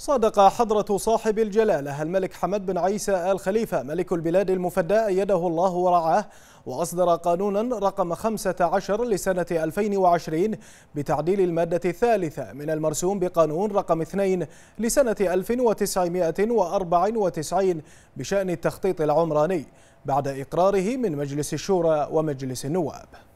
صادق حضرة صاحب الجلالة الملك حمد بن عيسى آل خليفة ملك البلاد المفدى أيده الله ورعاه وأصدر قانونا رقم 15 لسنة 2020 بتعديل المادة الثالثة من المرسوم بقانون رقم 2 لسنة 1994 بشأن التخطيط العمراني بعد إقراره من مجلس الشورى ومجلس النواب